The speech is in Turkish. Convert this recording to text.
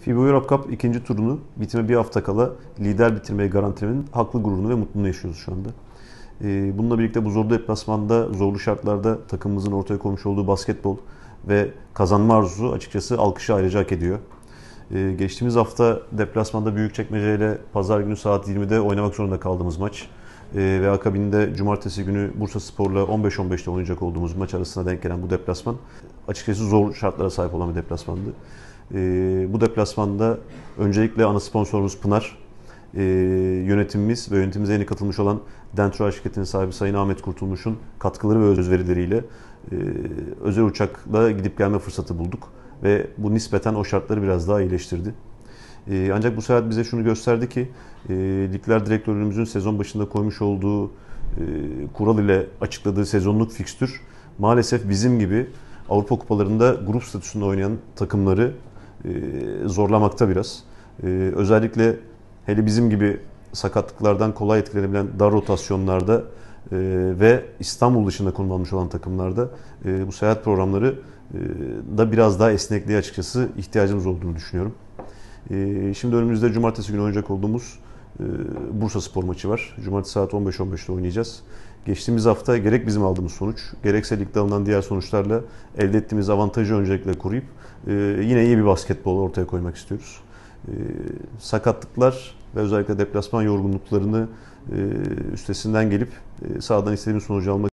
FIBA Europe Cup ikinci turunu bitime bir hafta kala lider bitirmeyi garantilemenin haklı gururunu ve mutluluğunu yaşıyoruz şu anda. Ee, bununla birlikte bu zorlu deplasmanda, zorlu şartlarda takımımızın ortaya koymuş olduğu basketbol ve kazanma arzusu açıkçası alkışı ayrıca hak ediyor. Ee, geçtiğimiz hafta deplasmanda büyük çekmeceyle pazar günü saat 20'de oynamak zorunda kaldığımız maç ee, ve akabinde cumartesi günü Bursa Spor'la 15-15'te oynayacak olduğumuz maç arasında denk gelen bu deplasman açıkçası zor şartlara sahip olan bir deplasmandı. E, bu deplasmanda öncelikle ana sponsorumuz Pınar, e, yönetimimiz ve yönetimimize yeni katılmış olan Dentro şirketinin sahibi Sayın Ahmet Kurtulmuş'un katkıları ve özverileriyle e, özel uçakla gidip gelme fırsatı bulduk ve bu nispeten o şartları biraz daha iyileştirdi. E, ancak bu seyahat bize şunu gösterdi ki e, ligler direktörümüzün sezon başında koymuş olduğu e, kural ile açıkladığı sezonluk fikstür maalesef bizim gibi Avrupa kupalarında grup statüsünde oynayan takımları e, zorlamakta biraz. E, özellikle hele bizim gibi sakatlıklardan kolay etkilenebilen dar rotasyonlarda e, ve İstanbul dışında konumlanmış olan takımlarda bu seyahat programları da biraz daha esnekliğe açıkçası ihtiyacımız olduğunu düşünüyorum. Şimdi önümüzde cumartesi günü oynayacak olduğumuz Bursa Spor maçı var. Cumartesi saat 15.15'te oynayacağız. Geçtiğimiz hafta gerek bizim aldığımız sonuç, gerekse ligde alınan diğer sonuçlarla elde ettiğimiz avantajı öncelikle koruyup e, yine iyi bir basketbol ortaya koymak istiyoruz. E, sakatlıklar ve özellikle deplasman yorgunluklarını e, üstesinden gelip e, sahadan istediğimiz sonucu almak